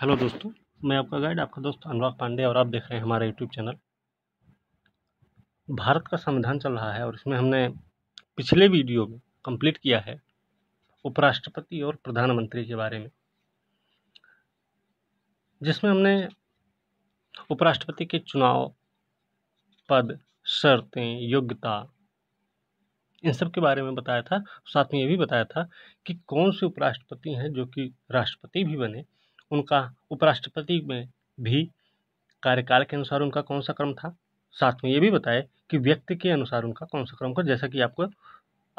Hello दोस्तों मैं आपका गाइड आपका दोस्त अनुराग पांडे और आप देख रहे हैं हमारा यूट्यूब चैनल भारत का संविधान चल रहा है और इसमें हमने पिछले वीडियो में कंप्लीट किया है उपराष्ट्रपति और प्रधानमंत्री के बारे में जिसमें हमने उपराष्ट्रपति के चुनाव पद शर्तें योग्यता इन सब के बारे में बताया था साथ में ये भी बताया था कि कौन से उपराष्ट्रपति हैं जो कि राष्ट्रपति भी बने उनका उपराष्ट्रपति में भी कार्यकाल के अनुसार उनका कौन सा क्रम था साथ में ये भी बताए कि व्यक्ति के अनुसार उनका कौन सा क्रम था जैसा कि आपको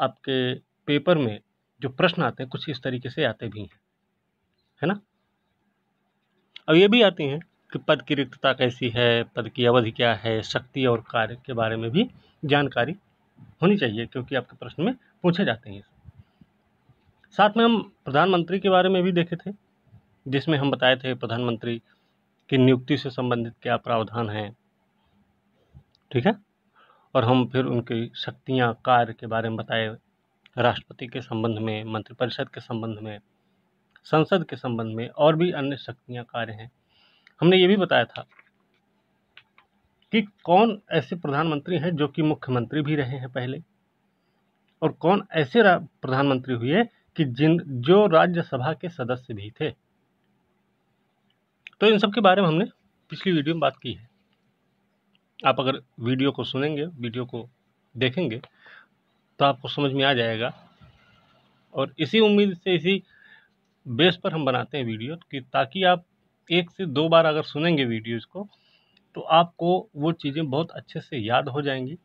आपके पेपर में जो प्रश्न आते हैं कुछ इस तरीके से आते भी हैं है ना अब ये भी आते हैं कि पद की रिक्तता कैसी है पद की अवधि क्या है शक्ति और कार्य के बारे में भी जानकारी होनी चाहिए क्योंकि आपके प्रश्न में पूछे जाते हैं साथ में हम प्रधानमंत्री के बारे में भी देखे थे जिसमें हम बताए थे प्रधानमंत्री की नियुक्ति से संबंधित क्या प्रावधान हैं ठीक है और हम फिर उनकी शक्तियाँ कार्य के बारे में बताए राष्ट्रपति के संबंध में मंत्रिपरिषद के संबंध में संसद के संबंध में और भी अन्य शक्तियाँ कार्य हैं हमने ये भी बताया था कि कौन ऐसे प्रधानमंत्री हैं जो कि मुख्यमंत्री भी रहे हैं पहले और कौन ऐसे प्रधानमंत्री हुए कि जिन जो राज्यसभा के सदस्य भी थे तो इन सब के बारे में हमने पिछली वीडियो में बात की है आप अगर वीडियो को सुनेंगे वीडियो को देखेंगे तो आपको समझ में आ जाएगा और इसी उम्मीद से इसी बेस पर हम बनाते हैं वीडियो कि ताकि आप एक से दो बार अगर सुनेंगे वीडियोज़ को तो आपको वो चीज़ें बहुत अच्छे से याद हो जाएंगी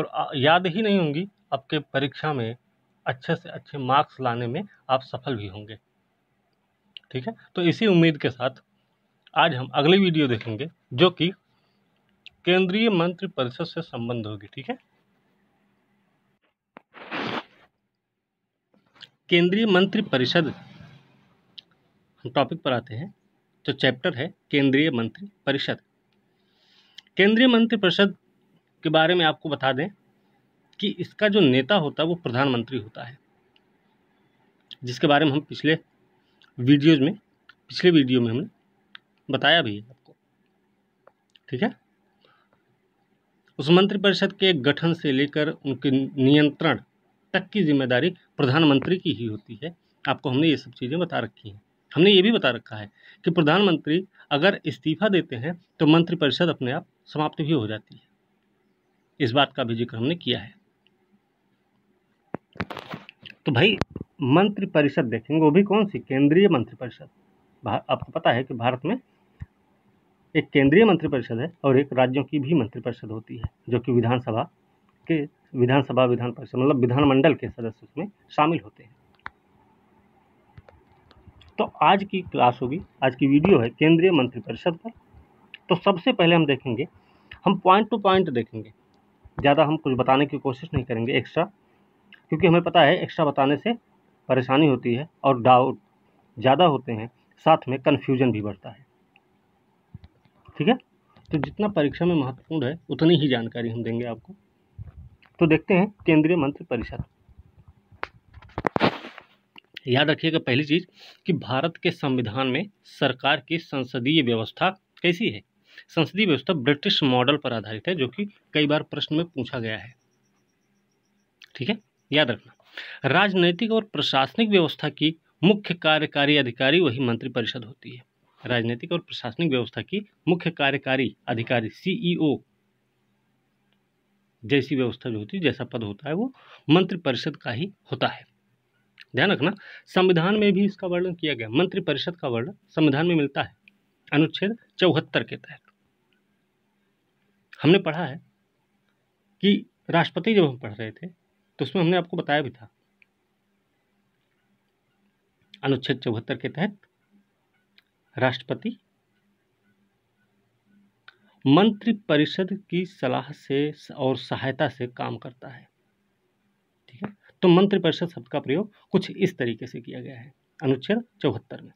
और याद ही नहीं होंगी आपके परीक्षा में अच्छे से अच्छे मार्क्स लाने में आप सफल भी होंगे ठीक है तो इसी उम्मीद के साथ आज हम अगली वीडियो देखेंगे जो कि केंद्रीय मंत्री परिषद से संबंध होगी ठीक है केंद्रीय मंत्री परिषद हम टॉपिक पर आते हैं जो चैप्टर है केंद्रीय मंत्री परिषद केंद्रीय मंत्री परिषद के बारे में आपको बता दें कि इसका जो नेता होता है वो प्रधानमंत्री होता है जिसके बारे में हम पिछले वीडियोज में पिछले वीडियो में हमने बताया भी है आपको ठीक है उस मंत्रिपरिषद के गठन से लेकर उनके नियंत्रण तक की जिम्मेदारी प्रधानमंत्री की ही होती है आपको हमने ये सब चीज़ें बता रखी हैं हमने ये भी बता रखा है कि प्रधानमंत्री अगर इस्तीफा देते हैं तो मंत्रिपरिषद अपने आप समाप्त भी हो जाती है इस बात का भी जिक्र हमने किया है तो भाई मंत्रिपरिषद देखेंगे वो भी कौन सी केंद्रीय मंत्रिपरिषद आपको पता है कि भारत में एक केंद्रीय मंत्रिपरिषद है और एक राज्यों की भी मंत्रिपरिषद होती है जो कि विधानसभा के विधानसभा विधान परिषद मतलब विधानमंडल के सदस्य उसमें शामिल होते हैं तो आज की क्लास होगी आज की वीडियो है केंद्रीय मंत्रिपरिषद पर तो सबसे पहले हम देखेंगे हम पॉइंट टू पॉइंट देखेंगे ज़्यादा हम कुछ बताने की कोशिश नहीं करेंगे एक्स्ट्रा क्योंकि हमें पता है एक्स्ट्रा बताने से परेशानी होती है और डाउट ज़्यादा होते हैं साथ में कन्फ्यूजन भी बढ़ता है ठीक है तो जितना परीक्षा में महत्वपूर्ण है उतनी ही जानकारी हम देंगे आपको तो देखते हैं केंद्रीय मंत्री परिषद याद रखिएगा पहली चीज़ कि भारत के संविधान में सरकार की संसदीय व्यवस्था कैसी है संसदीय व्यवस्था ब्रिटिश मॉडल पर आधारित है जो कि कई बार प्रश्न में पूछा गया है ठीक है याद रखना राजनैतिक और प्रशासनिक व्यवस्था की मुख्य कार्यकारी अधिकारी वही मंत्रिपरिषद होती है राजनीतिक और प्रशासनिक व्यवस्था की मुख्य कार्यकारी अधिकारी सीईओ e जैसी व्यवस्था जो होती है जैसा पद होता है वो मंत्रिपरिषद का ही होता है ध्यान रखना संविधान में भी इसका वर्णन किया गया मंत्रिपरिषद का वर्णन संविधान में मिलता है अनुच्छेद चौहत्तर के तहत हमने पढ़ा है कि राष्ट्रपति जब हम पढ़ रहे थे तो उसमें हमने आपको बताया भी था अनुच्छेद चौहत्तर के तहत राष्ट्रपति मंत्रिपरिषद की सलाह से और सहायता से काम करता है ठीक है तो मंत्रिपरिषद शब्द का प्रयोग कुछ इस तरीके से किया गया है अनुच्छेद चौहत्तर में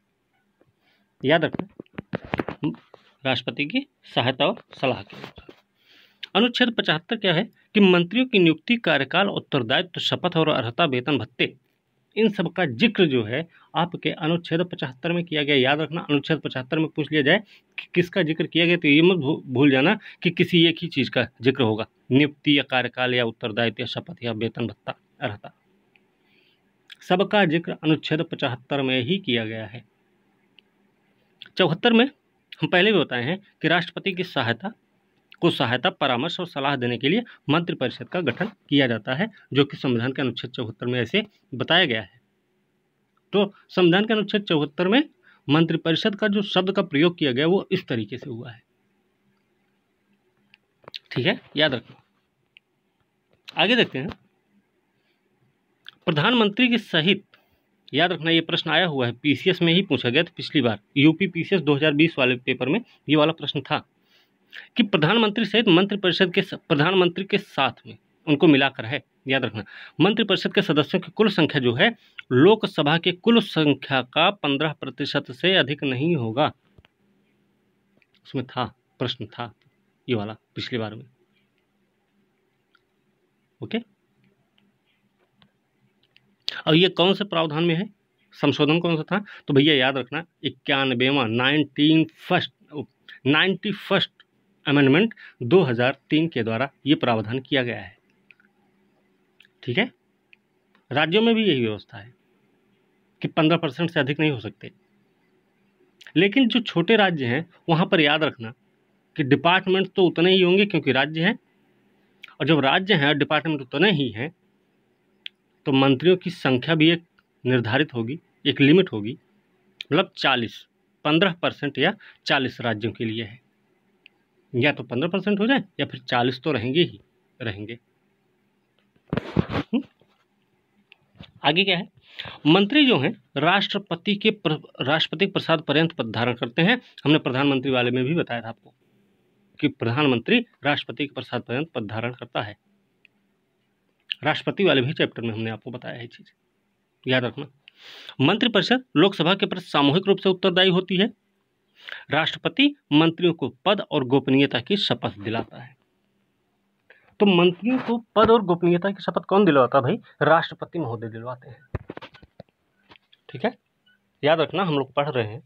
याद रखना राष्ट्रपति की सहायता और सलाह के अनुच्छेद पचहत्तर क्या है कि मंत्रियों की नियुक्ति कार्यकाल उत्तरदायित्व तो शपथ और अर्हता वेतन भत्ते इन सब का जिक्र जो है आपके अनुच्छेद पचहत्तर में किया गया याद रखना अनुच्छेद पचहत्तर में पूछ लिया जाए कि किसका जिक्र किया गया तो ये मत भूल जाना कि किसी एक ही चीज़ का जिक्र होगा नियुक्ति या कार्यकाल या उत्तरदायित्व या शपथ या वेतन भत्ता अर्हता सबका जिक्र अनुच्छेद पचहत्तर में ही किया गया है चौहत्तर में हम पहले भी बताए हैं कि राष्ट्रपति की सहायता को सहायता परामर्श और सलाह देने के लिए मंत्रिपरिषद का गठन किया जाता है जो कि संविधान के अनुच्छेद चौहत्तर में ऐसे बताया गया है तो संविधान के अनुच्छेद चौहत्तर में मंत्रिपरिषद का जो शब्द का प्रयोग किया गया वो इस तरीके से हुआ है ठीक है याद रखना आगे देखते हैं प्रधानमंत्री के सहित याद रखना ये प्रश्न आया हुआ है पीसीएस में ही पूछा गया था पिछली बार यूपी पीसीएस 2020 वाले पेपर में ये वाला प्रश्न था कि प्रधानमंत्री सहित मंत्रिपरिषद के प्रधानमंत्री के साथ में उनको मिलाकर है याद रखना मंत्रिपरिषद के सदस्यों की कुल संख्या जो है लोकसभा के कुल संख्या का पंद्रह प्रतिशत से अधिक नहीं होगा उसमें था प्रश्न था ये वाला पिछली बार में ओके और ये कौन से प्रावधान में है संशोधन कौन सा था तो भैया याद रखना इक्यानवेवा nineteen first ninety first amendment 2003 के द्वारा ये प्रावधान किया गया है ठीक है राज्यों में भी यही व्यवस्था है कि 15 परसेंट से अधिक नहीं हो सकते लेकिन जो छोटे राज्य हैं वहाँ पर याद रखना कि डिपार्टमेंट तो उतने ही होंगे क्योंकि राज्य हैं और जब राज्य हैं और डिपार्टमेंट उतने ही हैं तो मंत्रियों की संख्या भी एक निर्धारित होगी एक लिमिट होगी मतलब चालीस पंद्रह परसेंट या चालीस राज्यों के लिए है या तो पंद्रह परसेंट हो जाए या फिर चालीस तो रहेंगे ही रहेंगे हम्म? आगे क्या है मंत्री जो हैं राष्ट्रपति के प्र, राष्ट्रपति प्रसाद पर्यंत पद धारण करते हैं हमने प्रधानमंत्री वाले में भी बताया था आपको कि प्रधानमंत्री राष्ट्रपति के प्रसाद पर्यंत पद धारण करता है राष्ट्रपति वाले भी चैप्टर में हमने आपको बताया है चीज़ याद रखना मंत्रिपरिषद लोकसभा के प्रति सामूहिक रूप से उत्तरदायी होती है राष्ट्रपति मंत्रियों को पद और गोपनीयता की शपथ दिलाता है तो मंत्रियों को पद और गोपनीयता की शपथ कौन दिलवाता भाई राष्ट्रपति महोदय दिलवाते हैं ठीक है याद रखना हम लोग पढ़ रहे हैं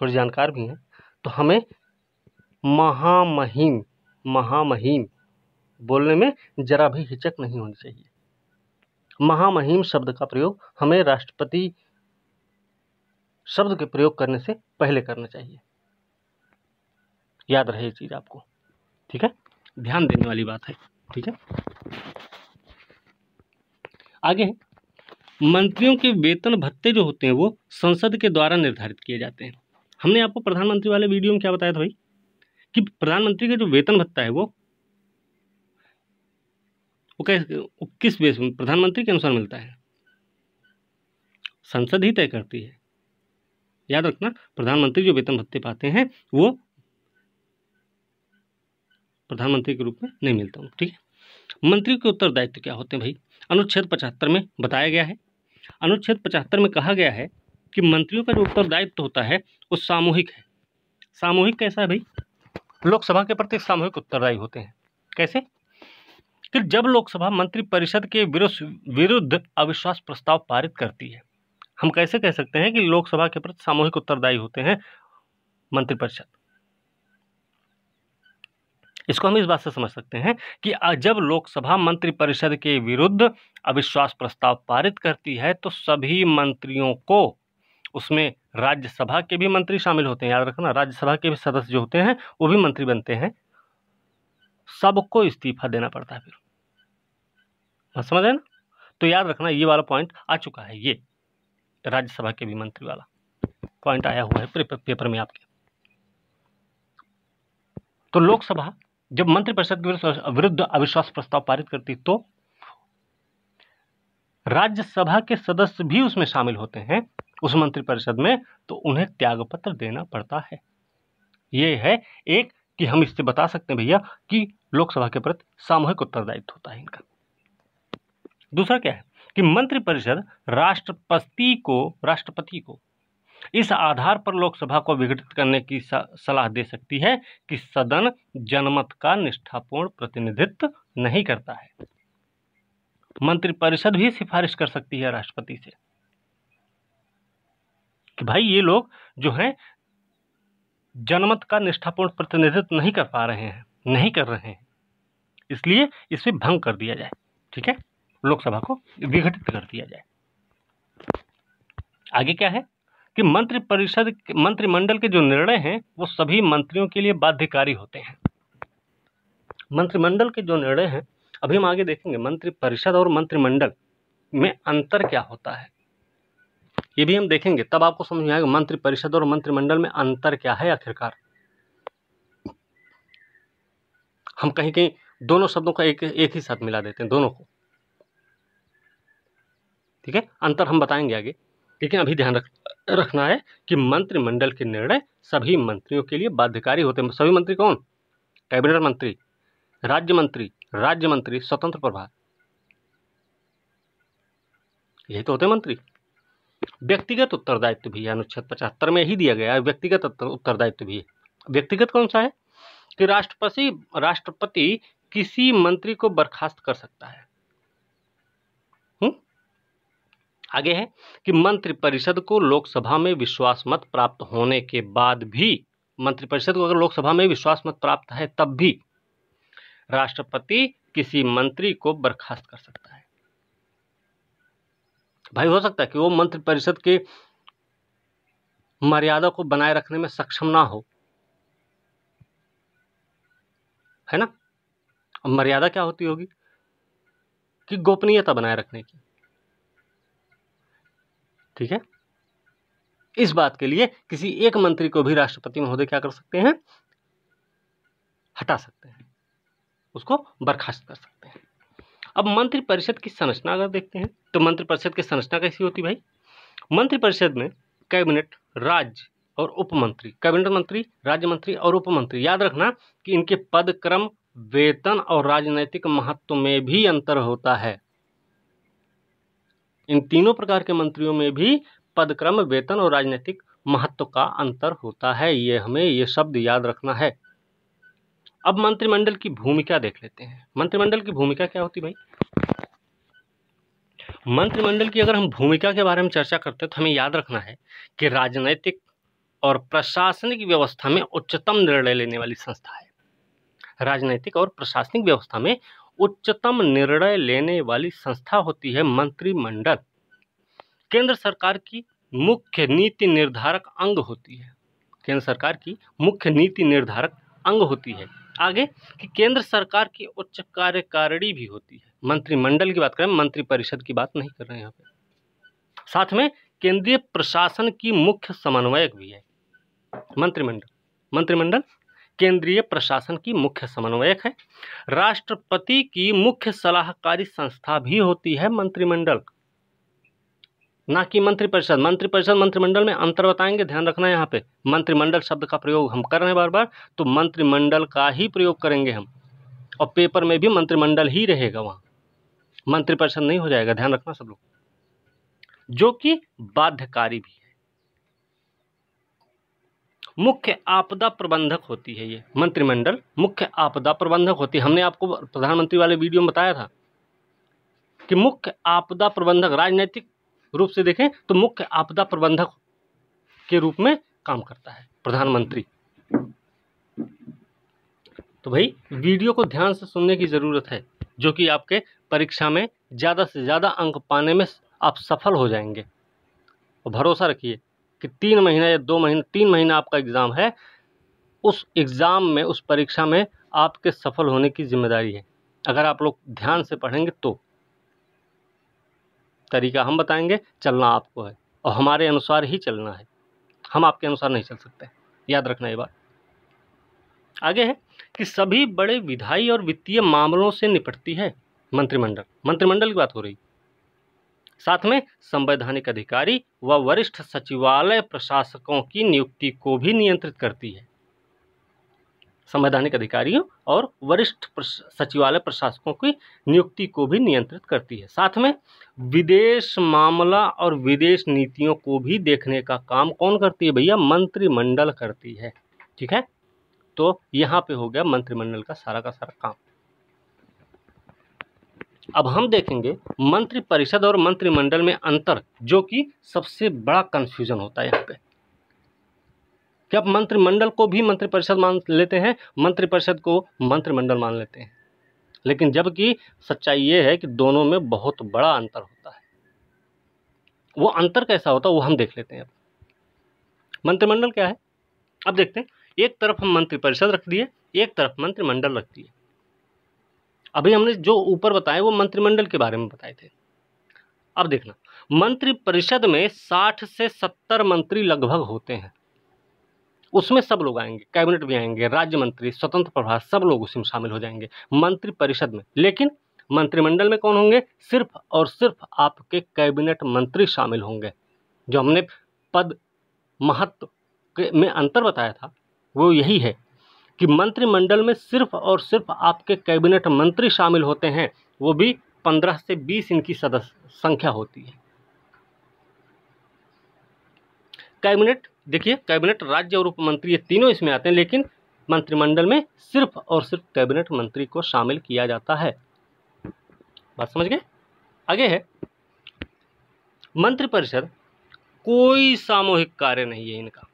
थोड़ी जानकार भी हैं तो हमें महामहिम महामहिम बोलने में जरा भी हिचक नहीं होनी चाहिए महामहिम शब्द का प्रयोग हमें राष्ट्रपति शब्द के प्रयोग करने से पहले करना चाहिए याद रहे ये चीज़ आपको ठीक है ध्यान देने वाली बात है ठीक है आगे मंत्रियों के वेतन भत्ते जो होते हैं वो संसद के द्वारा निर्धारित किए जाते हैं हमने आपको प्रधानमंत्री वाले वीडियो में क्या बताया था भाई कि प्रधानमंत्री का जो वेतन भत्ता है वो वो कैसे किस बेस में प्रधानमंत्री के अनुसार मिलता है संसद ही तय करती है याद रखना प्रधानमंत्री जो वेतन भत्ते पाते हैं वो प्रधानमंत्री के रूप में नहीं मिलता हूँ ठीक है मंत्री के उत्तरदायित्व क्या होते हैं भाई अनुच्छेद पचहत्तर में बताया गया है अनुच्छेद पचहत्तर में कहा गया है कि मंत्रियों का जो उत्तरदायित्व होता है वो सामूहिक है सामूहिक कैसा है भाई लोकसभा के प्रति सामूहिक उत्तरदायी होते हैं कैसे कि जब लोकसभा मंत्रिपरिषद के विरुद्ध विरुद्ध अविश्वास प्रस्ताव पारित करती है हम कैसे कह सकते हैं कि लोकसभा के प्रति सामूहिक उत्तरदायी होते हैं मंत्रिपरिषद इसको हम इस बात से समझ सकते हैं कि जब लोकसभा मंत्रिपरिषद के विरुद्ध अविश्वास प्रस्ताव पारित करती है तो सभी मंत्रियों को उसमें राज्यसभा के भी मंत्री शामिल होते हैं याद रखना राज्यसभा के भी सदस्य जो होते हैं वो भी मंत्री बनते हैं सबको इस्तीफा देना पड़ता है फिर हाँ, समझ रहे ना तो याद रखना ये वाला पॉइंट आ चुका है ये राज्यसभा के भी मंत्री वाला पॉइंट आया हुआ है पेपर में आपके तो लोकसभा जब मंत्रिपरिषद के विरुद्ध अविश्वास प्रस्ताव पारित करती तो राज्यसभा के सदस्य भी उसमें शामिल होते हैं उस मंत्रिपरिषद में तो उन्हें त्यागपत्र देना पड़ता है ये है एक कि हम इससे बता सकते हैं भैया कि लोकसभा के प्रति सामूहिक उत्तरदायित्व होता है इनका दूसरा क्या है कि मंत्रिपरिषद राष्ट्रपति को राष्ट्रपति को इस आधार पर लोकसभा को विघटित करने की सलाह दे सकती है कि सदन जनमत का निष्ठापूर्ण प्रतिनिधित्व नहीं करता है मंत्रिपरिषद भी सिफारिश कर सकती है राष्ट्रपति से कि भाई ये लोग जो हैं जनमत का निष्ठापूर्ण प्रतिनिधित्व नहीं कर पा रहे हैं नहीं कर रहे हैं इसलिए इसे भंग कर दिया जाए ठीक है लोकसभा को विघटित कर दिया जाए आगे क्या है कि मंत्रिपरिषद मंत्रिमंडल के जो निर्णय हैं वो सभी मंत्रियों के लिए बाध्यकारी होते हैं मंत्रिमंडल के जो निर्णय हैं अभी हम आगे देखेंगे मंत्रिपरिषद और मंत्रिमंडल में अंतर क्या होता है ये भी हम देखेंगे तब आपको समझ में आएगा मंत्रिपरिषद और मंत्रिमंडल में अंतर क्या है आखिरकार हम कहीं कहीं दोनों शब्दों का एक एक ही साथ मिला देते हैं दोनों को ठीक है अंतर हम बताएंगे आगे लेकिन अभी ध्यान रख रखना है कि मंत्रिमंडल के निर्णय सभी मंत्रियों के लिए बाध्यकारी होते हैं सभी मंत्री कौन कैबिनेट मंत्री राज्य मंत्री राज्य मंत्री स्वतंत्र प्रभार यही तो होते मंत्री व्यक्तिगत उत्तरदायित्व भी है अनुच्छेद पचहत्तर में ही दिया गया है व्यक्तिगत उत्तरदायित्व भी है व्यक्तिगत कौन सा है कि राष्ट्रपति राष्ट्रपति किसी मंत्री को बर्खास्त कर सकता है आगे है कि मंत्रिपरिषद को लोकसभा में विश्वास मत प्राप्त होने के बाद भी मंत्रिपरिषद को अगर लोकसभा में विश्वास मत प्राप्त है तब भी राष्ट्रपति किसी मंत्री को बर्खास्त कर सकता है भाई हो सकता है कि वो मंत्रिपरिषद के मर्यादा को बनाए रखने में सक्षम ना हो है ना मर्यादा क्या होती होगी कि गोपनीयता बनाए रखने की ठीक है इस बात के लिए किसी एक मंत्री को भी राष्ट्रपति महोदय क्या कर सकते हैं हटा सकते हैं उसको बर्खास्त कर सकते हैं अब मंत्रिपरिषद की संरचना अगर देखते हैं तो मंत्रिपरिषद की संरचना कैसी होती भाई मंत्रिपरिषद में कैबिनेट राज्य और उपमंत्री कैबिनेट मंत्री राज्य मंत्री और उपमंत्री याद रखना कि इनके पद क्रम वेतन और राजनैतिक महत्व में भी अंतर होता है इन तीनों प्रकार के मंत्रियों में भी पदक्रम वेतन और राजनीतिक महत्व का अंतर होता है ये हमें ये शब्द याद रखना है अब मंत्रिमंडल की भूमिका देख लेते हैं मंत्रिमंडल की भूमिका क्या होती भाई मंत्रिमंडल की अगर हम भूमिका के बारे में चर्चा करते हैं तो हमें याद रखना है कि राजनीतिक और प्रशासनिक व्यवस्था में उच्चतम निर्णय लेने वाली संस्था है राजनीतिक और प्रशासनिक व्यवस्था में उच्चतम निर्णय लेने वाली संस्था होती है मंत्रिमंडल केंद्र सरकार की मुख्य नीति निर्धारक अंग होती है केंद्र सरकार की मुख्य नीति निर्धारक अंग होती है आगे कि केंद्र सरकार की उच्च कार्यकारिणी भी होती है मंत्रिमंडल की बात करें मंत्रिपरिषद की बात नहीं कर रहे हैं यहाँ पे साथ में केंद्रीय प्रशासन की मुख्य समन्वयक भी है मंत्रिमंडल मंत्रिमंडल केंद्रीय प्रशासन की मुख्य समन्वयक है राष्ट्रपति की मुख्य सलाहकारी संस्था भी होती है मंत्रिमंडल ना कि मंत्रिपरिषद मंत्रिपरिषद मंत्रिमंडल में अंतर बताएंगे ध्यान रखना यहाँ पे मंत्रिमंडल शब्द का प्रयोग हम कर रहे हैं बार बार तो मंत्रिमंडल का ही प्रयोग करेंगे हम और पेपर में भी मंत्रिमंडल ही रहेगा वहाँ मंत्रिपरिषद नहीं हो जाएगा ध्यान रखना सब लोग जो कि बाध्यकारी भी मुख्य आपदा प्रबंधक होती है ये मंत्रिमंडल मुख्य आपदा प्रबंधक होती है हमने आपको प्रधानमंत्री वाले वीडियो में बताया था कि मुख्य आपदा प्रबंधक राजनीतिक रूप से देखें तो मुख्य आपदा प्रबंधक के रूप में काम करता है प्रधानमंत्री तो भाई वीडियो को ध्यान से सुनने की ज़रूरत है जो कि आपके परीक्षा में ज़्यादा से ज़्यादा अंक पाने में आप सफल हो जाएंगे और भरोसा रखिए कि तीन महीना या दो महीना तीन महीना आपका एग्ज़ाम है उस एग्ज़ाम में उस परीक्षा में आपके सफल होने की जिम्मेदारी है अगर आप लोग ध्यान से पढ़ेंगे तो तरीका हम बताएंगे चलना आपको है और हमारे अनुसार ही चलना है हम आपके अनुसार नहीं चल सकते याद रखना ये बात आगे है कि सभी बड़े विधायी और वित्तीय मामलों से निपटती है मंत्रिमंडल मंत्रिमंडल की बात हो रही है साथ में संवैधानिक अधिकारी व वरिष्ठ सचिवालय प्रशासकों की नियुक्ति को भी नियंत्रित करती है संवैधानिक अधिकारियों और वरिष्ठ सचिवालय प्रशासकों की नियुक्ति को भी नियंत्रित करती है साथ में विदेश मामला और विदेश नीतियों को भी देखने का काम कौन करती है भैया मंत्रिमंडल करती है ठीक है तो यहाँ पे हो गया मंत्रिमंडल का सारा का सारा काम अब हम देखेंगे मंत्रिपरिषद और मंत्रिमंडल में अंतर जो कि सबसे बड़ा कन्फ्यूजन होता है यहाँ पे कि आप मंत्रिमंडल को भी मंत्रिपरिषद मान लेते हैं मंत्रिपरिषद को मंत्रिमंडल मान लेते हैं लेकिन जबकि सच्चाई ये है कि दोनों में बहुत बड़ा अंतर होता है वो अंतर कैसा होता है वो हम देख लेते हैं अब मंत्रिमंडल क्या है अब देखते हैं एक तरफ हम मंत्रिपरिषद रख दिए एक तरफ मंत्रिमंडल रख दिए अभी हमने जो ऊपर बताए वो मंत्रिमंडल के बारे में बताए थे अब देखना मंत्रिपरिषद में साठ से सत्तर मंत्री लगभग होते हैं उसमें सब लोग आएंगे कैबिनेट भी आएंगे राज्य मंत्री स्वतंत्र प्रभार सब लोग उसमें शामिल हो जाएंगे मंत्रिपरिषद में लेकिन मंत्रिमंडल में कौन होंगे सिर्फ और सिर्फ आपके कैबिनेट मंत्री शामिल होंगे जो हमने पद महत्व में अंतर बताया था वो यही है कि मंत्रिमंडल में सिर्फ और सिर्फ आपके कैबिनेट मंत्री शामिल होते हैं वो भी पंद्रह से बीस इनकी सदस्य संख्या होती है कैबिनेट देखिए कैबिनेट राज्य और उप मंत्री ये तीनों इसमें आते हैं लेकिन मंत्रिमंडल में सिर्फ और सिर्फ कैबिनेट मंत्री को शामिल किया जाता है बात समझ गए आगे है मंत्रिपरिषद कोई सामूहिक कार्य नहीं है इनका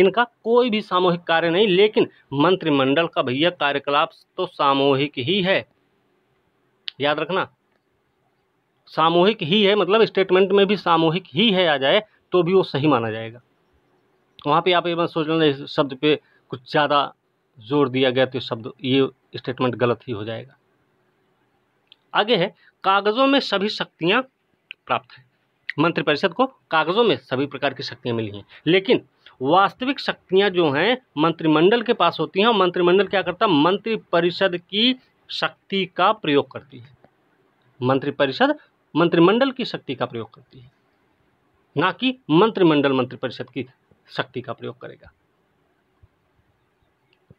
इनका कोई भी सामूहिक कार्य नहीं लेकिन मंत्रिमंडल का भैया कार्यकलाप तो सामूहिक ही है याद रखना सामूहिक ही है मतलब स्टेटमेंट में भी सामूहिक ही है आ जाए तो भी वो सही माना जाएगा वहाँ पे आप ये सोच लेना शब्द पे कुछ ज़्यादा जोर दिया गया तो शब्द ये स्टेटमेंट गलत ही हो जाएगा आगे है कागज़ों में सभी शक्तियाँ प्राप्त हैं मंत्रिपरिषद को कागज़ों में सभी प्रकार की शक्तियाँ मिली हैं लेकिन वास्तविक शक्तियां जो हैं मंत्रिमंडल के पास होती हैं और मंत्रिमंडल क्या करता है मंत्रिपरिषद की शक्ति का प्रयोग करती है मंत्रिपरिषद मंत्रिमंडल की शक्ति का प्रयोग करती है ना कि मंत्रिमंडल मंत्रिपरिषद की शक्ति का प्रयोग करेगा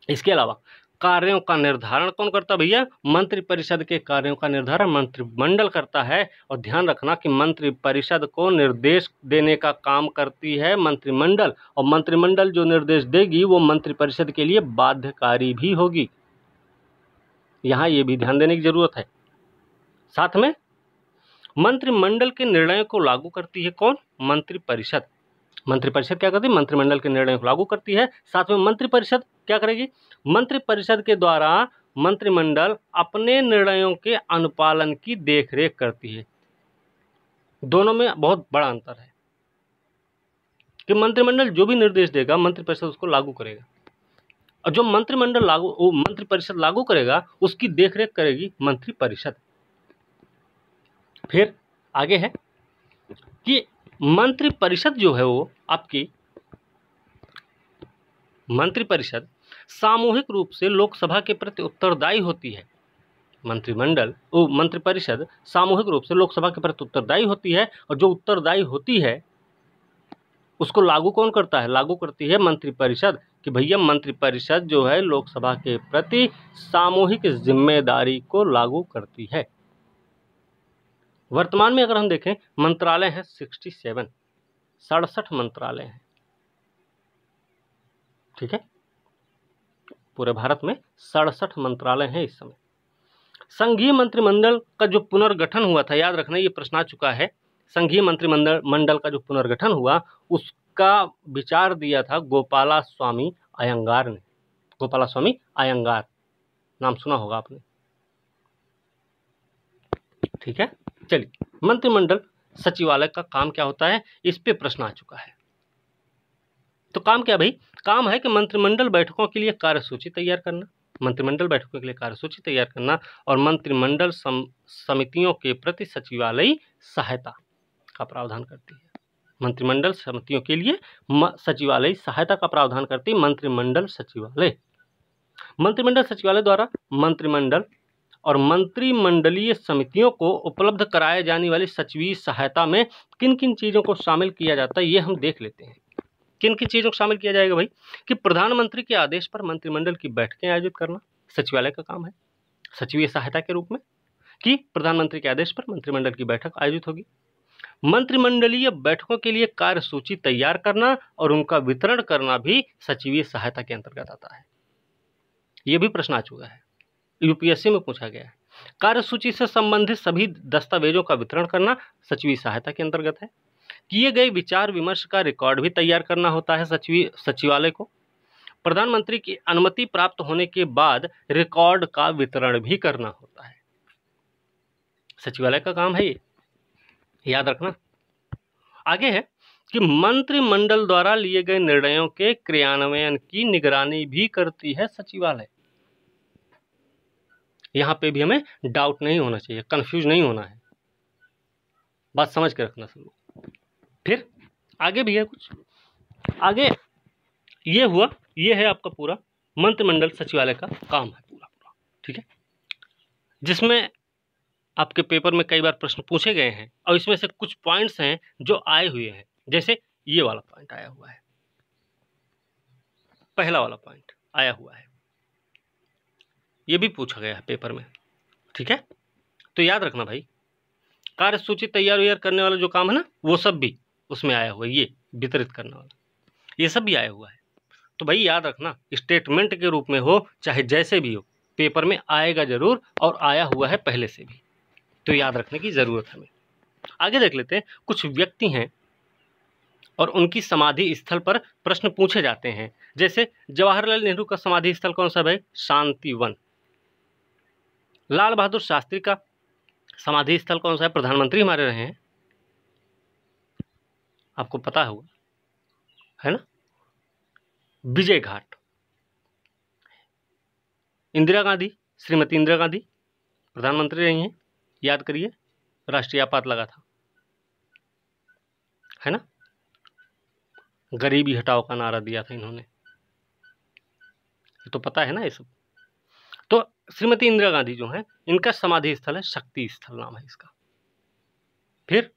इसके अलावा कार्यों का निर्धारण कौन करता है भैया मंत्रिपरिषद के कार्यों का निर्धारण मंत्रिमंडल करता है और ध्यान रखना कि मंत्रिपरिषद को निर्देश देने का काम करती है मंत्रिमंडल और मंत्रिमंडल जो निर्देश देगी वो मंत्रिपरिषद के लिए बाध्यकारी भी होगी यहाँ ये भी ध्यान देने की जरूरत है साथ में मंत्रिमंडल के निर्णयों को लागू करती है कौन मंत्रिपरिषद मंत्रिपरिषद क्या करती है मंत्रिमंडल के निर्णय को लागू करती है साथ में मंत्रिपरिषद क्या करेगी मंत्रिपरिषद के द्वारा मंत्रिमंडल अपने निर्णयों के अनुपालन की देखरेख करती है दोनों में बहुत बड़ा अंतर है कि मंत्रिमंडल जो भी निर्देश देगा मंत्रिपरिषद उसको लागू करेगा और जो मंत्रिमंडल लागू मंत्रिपरिषद लागू करेगा उसकी देखरेख करेगी मंत्रिपरिषद फिर आगे है कि मंत्रिपरिषद जो है वो आपकी मंत्रिपरिषद सामूहिक रूप से लोकसभा के प्रति उत्तरदायी होती है मंत्रिमंडल मंत्रिपरिषद सामूहिक रूप से लोकसभा के प्रति उत्तरदायी होती है और जो उत्तरदायी होती है उसको लागू कौन करता है लागू करती है मंत्रिपरिषद कि भैया मंत्रिपरिषद जो है लोकसभा के प्रति सामूहिक जिम्मेदारी को लागू करती है वर्तमान में अगर हम देखें मंत्रालय हैं सिक्सटी सेवन सड़सठ मंत्रालय हैं ठीक है पूरे भारत में सड़सठ मंत्रालय हैं इस समय संघीय मंत्रिमंडल का जो पुनर्गठन हुआ था याद रखना ये प्रश्न आ चुका है संघीय मंत्रिमंडल मंडल का जो पुनर्गठन हुआ उसका विचार दिया था गोपाला स्वामी अयंगार ने गोपाला स्वामी अयंगार नाम सुना होगा आपने ठीक है चलिए मंत्रिमंडल सचिवालय का काम क्या होता है इस पर प्रश्न आ चुका है तो काम क्या भाई काम है कि मंत्रिमंडल बैठकों के लिए कार्यसूची तैयार करना मंत्रिमंडल बैठकों के लिए कार्यसूची तैयार करना और मंत्रिमंडल समितियों के प्रति सचिवालयी सहायता का प्रावधान करती है मंत्रिमंडल समितियों के लिए सचिवालय सहायता का प्रावधान करती है मंत्रिमंडल सचिवालय मंत्रिमंडल सचिवालय द्वारा मंत्रिमंडल और मंत्रिमंडलीय समितियों को उपलब्ध कराए जाने वाली सचिवीय सहायता में किन किन चीज़ों को शामिल किया जाता है ये हम देख लेते हैं किन किन चीज़ों को शामिल किया जाएगा भाई कि प्रधानमंत्री के आदेश पर मंत्रिमंडल की बैठकें आयोजित करना सचिवालय का काम है सचिवीय सहायता के रूप में कि प्रधानमंत्री के आदेश पर मंत्रिमंडल की बैठक आयोजित होगी मंत्रिमंडलीय बैठकों के लिए कार्यसूची तैयार करना और उनका वितरण करना भी सचिवीय सहायता के अंतर्गत आता है ये भी प्रश्न आ चुका है यूपीएससी में पूछा गया है कार्यसूची से संबंधित सभी दस्तावेजों का वितरण करना सचिवी सहायता के अंतर्गत है किए गए विचार विमर्श का रिकॉर्ड भी तैयार करना होता है सचिवी सचिवालय को प्रधानमंत्री की अनुमति प्राप्त होने के बाद रिकॉर्ड का वितरण भी करना होता है सचिवालय का काम है ये याद रखना आगे है कि मंत्रिमंडल द्वारा लिए गए निर्णयों के क्रियान्वयन की निगरानी भी करती है सचिवालय यहाँ पे भी हमें डाउट नहीं होना चाहिए कन्फ्यूज नहीं होना है बात समझ के रखना सब फिर आगे भी है कुछ आगे ये हुआ ये है आपका पूरा मंत्रिमंडल सचिवालय का काम है पूरा पूरा ठीक है जिसमें आपके पेपर में कई बार प्रश्न पूछे गए हैं और इसमें से कुछ पॉइंट्स हैं जो आए हुए हैं जैसे ये वाला पॉइंट आया हुआ है पहला वाला पॉइंट आया हुआ है ये भी पूछा गया है पेपर में ठीक है तो याद रखना भाई कार्य सूची तैयार वैयार करने वाला जो काम है ना वो सब भी उसमें आया हुआ है ये वितरित करने वाला ये सब भी आया हुआ है तो भाई याद रखना स्टेटमेंट के रूप में हो चाहे जैसे भी हो पेपर में आएगा जरूर और आया हुआ है पहले से भी तो याद रखने की ज़रूरत हमें आगे देख लेते हैं कुछ व्यक्ति हैं और उनकी समाधि स्थल पर प्रश्न पूछे जाते हैं जैसे जवाहरलाल नेहरू का समाधि स्थल कौन सा भाई शांति वन लाल बहादुर शास्त्री का समाधि स्थल कौन सा है प्रधानमंत्री हमारे रहे हैं आपको पता होगा है ना विजय घाट इंदिरा गांधी श्रीमती इंदिरा गांधी प्रधानमंत्री रही हैं याद करिए राष्ट्रीय आपात लगा था है ना गरीबी हटाओ का नारा दिया था इन्होंने ये तो पता है ना ये सब तो श्रीमती इंदिरा गांधी जो हैं इनका समाधि स्थल है शक्ति स्थल नाम है इसका फिर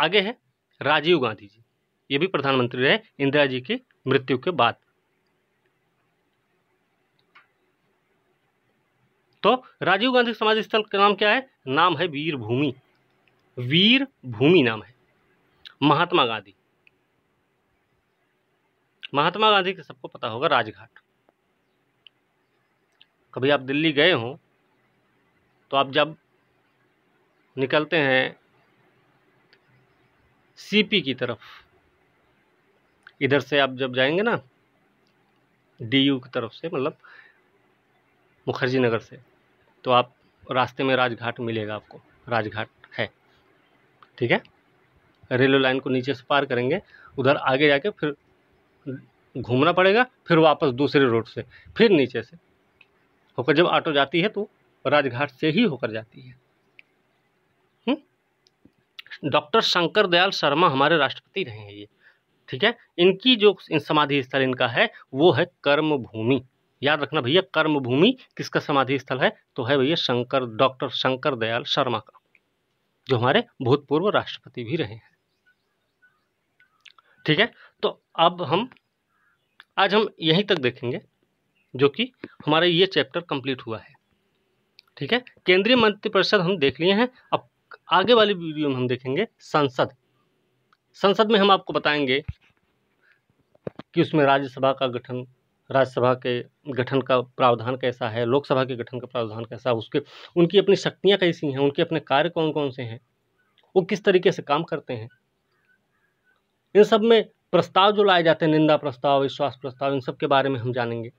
आगे है राजीव गांधी जी ये भी प्रधानमंत्री रहे इंदिरा जी की मृत्यु के बाद तो राजीव गांधी समाधि स्थल का नाम क्या है नाम है वीर भूमि वीर भूमि नाम है महात्मा गांधी महात्मा गांधी के सबको पता होगा राजघाट कभी आप दिल्ली गए हों तो आप जब निकलते हैं सीपी की तरफ इधर से आप जब जाएंगे ना डीयू की तरफ से मतलब मुखर्जी नगर से तो आप रास्ते में राजघाट मिलेगा आपको राजघाट है ठीक है रेलवे लाइन को नीचे से पार करेंगे उधर आगे जाके फिर घूमना पड़ेगा फिर वापस दूसरे रोड से फिर नीचे से होकर जब ऑटो जाती है तो राजघाट से ही होकर जाती है डॉक्टर शंकर दयाल शर्मा हमारे राष्ट्रपति रहे हैं ये ठीक है इनकी जो समाधि स्थल इनका है वो है कर्म भूमि याद रखना भैया कर्म भूमि किसका समाधि स्थल है तो है भैया शंकर डॉक्टर शंकर दयाल शर्मा का जो हमारे भूतपूर्व राष्ट्रपति भी रहे हैं ठीक है तो अब हम आज हम यहीं तक देखेंगे जो कि हमारा ये चैप्टर कंप्लीट हुआ है ठीक है केंद्रीय मंत्रिपरिषद हम देख लिए हैं अब आगे वाली वीडियो में हम देखेंगे संसद संसद में हम आपको बताएंगे कि उसमें राज्यसभा का गठन राज्यसभा के गठन का प्रावधान कैसा है लोकसभा के गठन का प्रावधान कैसा है उसके उनकी अपनी शक्तियाँ कैसी हैं उनके अपने कार्य कौन कौन से हैं वो किस तरीके से काम करते हैं इन सब में प्रस्ताव जो लाए जाते हैं निंदा प्रस्ताव विश्वास प्रस्ताव इन सब के बारे में हम जानेंगे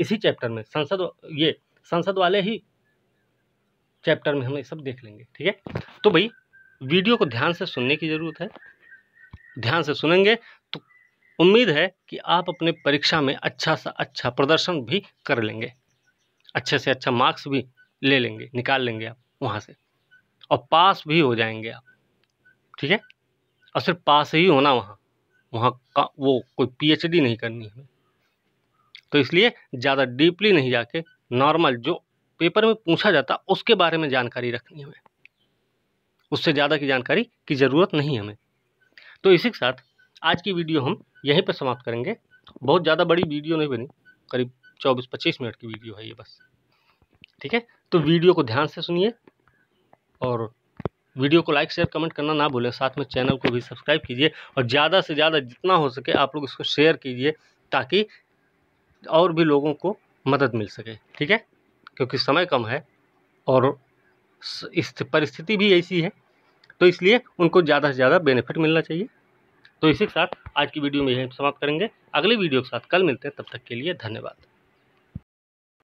इसी चैप्टर में संसद ये संसद वाले ही चैप्टर में हम ये सब देख लेंगे ठीक है तो भाई वीडियो को ध्यान से सुनने की ज़रूरत है ध्यान से सुनेंगे तो उम्मीद है कि आप अपने परीक्षा में अच्छा सा अच्छा प्रदर्शन भी कर लेंगे अच्छे से अच्छा मार्क्स भी ले लेंगे निकाल लेंगे आप वहाँ से और पास भी हो जाएंगे आप ठीक है और सिर्फ पास ही होना वहाँ वहाँ का वो कोई पीएचडी नहीं करनी है तो इसलिए ज़्यादा डीपली नहीं जाके नॉर्मल जो पेपर में पूछा जाता उसके बारे में जानकारी रखनी हमें उससे ज़्यादा की जानकारी की ज़रूरत नहीं हमें तो इसी के साथ आज की वीडियो हम यहीं पर समाप्त करेंगे बहुत ज़्यादा बड़ी वीडियो नहीं बनी करीब चौबीस पच्चीस मिनट की वीडियो है ये बस ठीक है तो वीडियो को ध्यान से सुनिए और वीडियो को लाइक शेयर कमेंट करना ना भूलें साथ में चैनल को भी सब्सक्राइब कीजिए और ज़्यादा से ज़्यादा जितना हो सके आप लोग इसको शेयर कीजिए ताकि और भी लोगों को मदद मिल सके ठीक है क्योंकि समय कम है और इस परिस्थिति भी ऐसी है तो इसलिए उनको ज़्यादा से ज़्यादा बेनिफिट मिलना चाहिए तो इसी के साथ आज की वीडियो में यही समाप्त करेंगे अगले वीडियो के साथ कल मिलते हैं तब तक के लिए धन्यवाद